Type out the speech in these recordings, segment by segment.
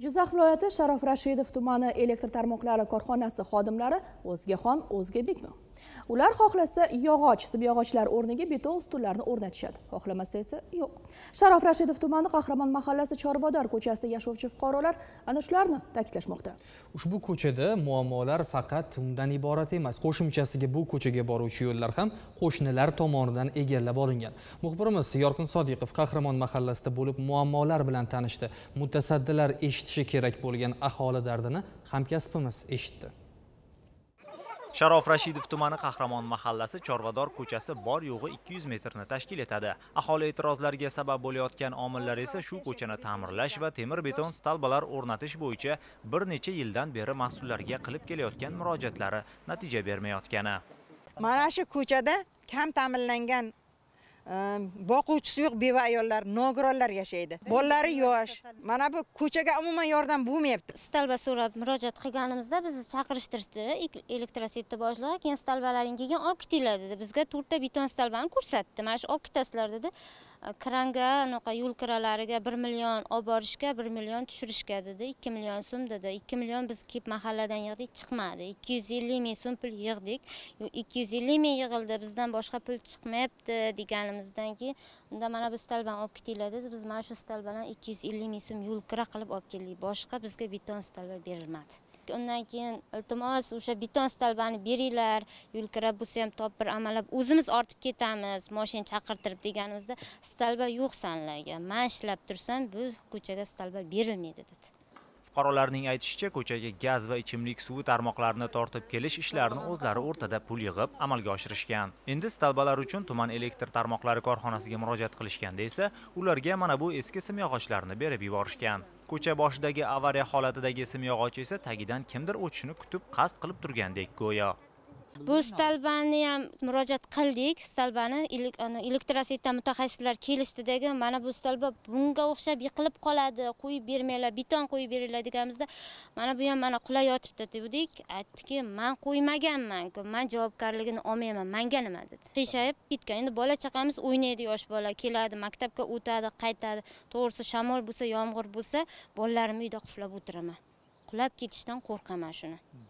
jizzax viloyati sharof rashidov tumani elektr tarmoqlari korxonasi xodimlari o'zgaxon o'zgabekmi ular xohlasa yog'och yog'ochlar o'rniga beton ustunlarni o'rnatishadi xohlamasa esa yo'q sharof rashidov tumani qahramon mahallasi chorvador ko'chasida yashovchi fuqarolar ana shularni ta'kidlashmoqda ushbu ko'chada muammolar faqat undan iborat emas qo'shimchasiga bu ko'chaga boruvchi yo'llar ham qo'shnilar tomonidan egallab olingan muxbirimiz yorqin sodiqov qahramon mahallasida bo'lib muammolar bilan tanishdi mutasaddilar eshitishi kerak bo'lgan aholi dardini hamkasbimiz eshitdi sharof rashidov tumani qahramon mahallasi chorvador ko'chasi bor yo'g'i 200 metrni tashkil etadi aholi e'tirozlariga sabab bo'layotgan omillar esa shu ko'chani ta'mirlash va temir beton stalbalar o'rnatish bo'yicha bir necha yildan beri mas'ullarga qilib kelayotgan murojaatlari natija bermayotgani mana shu ko'chada kam ta'minlangan boquvchisi yo'q beva ayollar nogironlar yashaydi bolalari yosh mana bu ko'chaga umuman yordam bo'lmayapti istalba so'rab murojaat qilganimizda bizni chaqirishtirishdi elektrosvetni boshlig'i keyin stalbalaring kelgan olib ketinglar dedi bizga to'rtta beton stalbani ko'rsatdi mana shu olib ketasizlar dedi kranga anaqa yo'l kiralariga 1 million olib borishga 1 million tushirishga dedi 2 million so'm dedi 2 million biz kelib mahalladan yig'dik chiqmadi 250 ming so'm pul yig'dik 250 ming yig'ildi bizdan boshqa pul chiqmayapti deganimizdan keyin unda mana bu stalbani olib ketinglar dedi biz mana shu stalbadan 250 ming so'm yo'l kira qilib olib keldik boshqa bizga beton stalba berilmadi undan keyin iltimos o'sha beton stalbani beringlar yo'lkira bo'lsa ham top bir amalab o'zimiz ortib ketamiz moshin chaqirtirib deganimizda stalba yo'q sanlarga man ishlab tursam bu ko'chaga stalba berilmaydi dedi fuqarolarning aytishicha ko'chaga gaz va ichimlik suvi tarmoqlarini tortib kelish ishlarini o'zlari o'rtada pul yig'ib amalga oshirishgan endi stalbalar uchun tuman elektr tarmoqlari korxonasiga murojaat qilishganda esa ularga mana bu eski simyog'ochlarni berib yuborishgan ko'cha boshidagi avariya holatidagi simyog'och esa tagidan kimdir o'tishini kutib qasd qilib turgandek go'yo bu stalbani ham murojaat qildik stalbani elektrosetdan mutaxassislar kelishdi degan mana bu stalba bunga o'xshab yiqilib qoladi qo'yib bermanglar beton qo'yib beringlar deganimizda mana bu ham mana qulay yotibdi dedik aytdiki man qo'ymaganmanku man javobgarligini olmayman manga nima dedi qiyshayib ketgan endi bola chaqamiz o'ynaydi yosh bola keladi maktabga o'tadi qaytadi to'g'risi shamol bo'lsa yomg'ir bo'lsa bolalarimni uyda quflab o'tiraman qulab ketishdan qo'rqaman shuni hmm.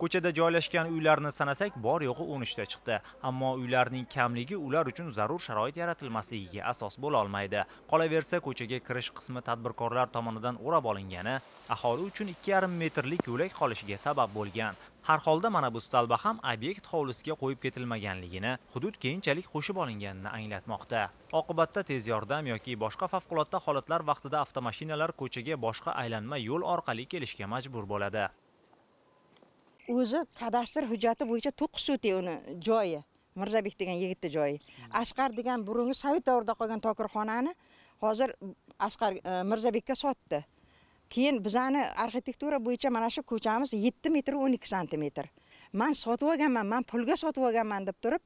ko'chada joylashgan uylarni sanasak bor yo'g'i 13 ta chiqdi ammo uylarning kamligi ular uchun zarur sharoit yaratilmasligiga asos bo'la olmaydi qolaversa ko'chaga kirish qismi tadbirkorlar tomonidan o'rab olingani aholi uchun 2,5 metrlik yo'lak qolishiga sabab bo'lgan har holda mana bu stalba ham obyekt hovlisiga qo'yib ketilmaganligini hudud keyinchalik qo'shib olinganini anglatmoqda oqibatda tez yordam yoki boshqa favqulodda holatlar vaqtida avtomashinalar ko'chaga boshqa aylanma yo'l orqali kelishga majbur bo'ladi o'zi kadastr hujjati bo'yicha to'qqiz sot uni joyi mirzabek degan yigitni joyi hmm. ashqar degan burungi sovet davrida qolgan tokirxonani hozir ashqar e, mirzabekka sotdi keyin bizani arxitektura bo'yicha mana shu ko'chamiz yetti metr o'n ikki santimetr man sotib olganman man pulga sotib olganman deb turib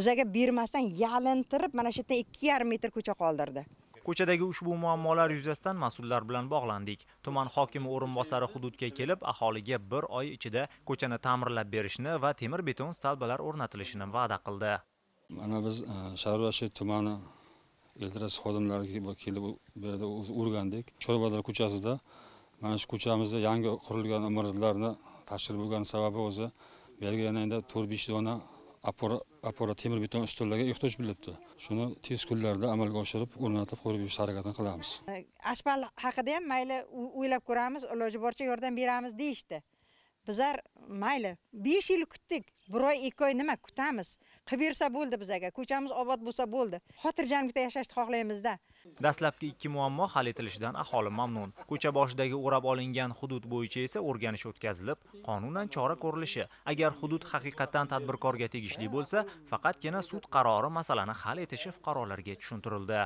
bizaga bermasdan yalintirib mana shu yerdan ikki yarim metr ko'cha qoldirdi Ko'chadagi ushbu muammolar yuzasidan mas'ullar bilan bog'landik. Tuman hokimi o'rinbosari hududga kelib, aholiga 1 oy ichida ko'chani ta'mirlab berishni va temir beton stalbalar o'rnatilishini va'da qildi. Mana biz e, Sharvashi tumani eltras xodimlariga kelib bu yerda o'rgandik. Chorvalar ko'chasida mana shu ko'chamizda yangi qurilgan imoratlarni tashrif bo'lgani sababi o'zi belgilangan 4-5 dona apparat temir beton ustunlarga ehtiyoj bo'lyapti shuni tez kunlarda amalga oshirib o'rnatib qurib yurish harakatini qilamiz ashpal haqida ham mayli o'ylab ko'ramiz iloji boricha yordam beramiz deyishdi bizlar mayli 5 yil kutdik bir oy ikki oy nima kutamiz qilib bersa bo'ldi bizaga ko'chamiz obod bo'lsa bo'ldi xotirjamlikda yashashni xohlaymizda dastlabki ikki muammo hal etilishidan aholi mamnun ko'cha boshidagi o'rab olingan hudud bo'yicha esa o'rganish o'tkazilib qonunan chora ko'rilishi agar hudud haqiqatan tadbirkorga tegishli bo'lsa faqatgina sud qarori masalani hal etishi fuqarolarga tushuntirildi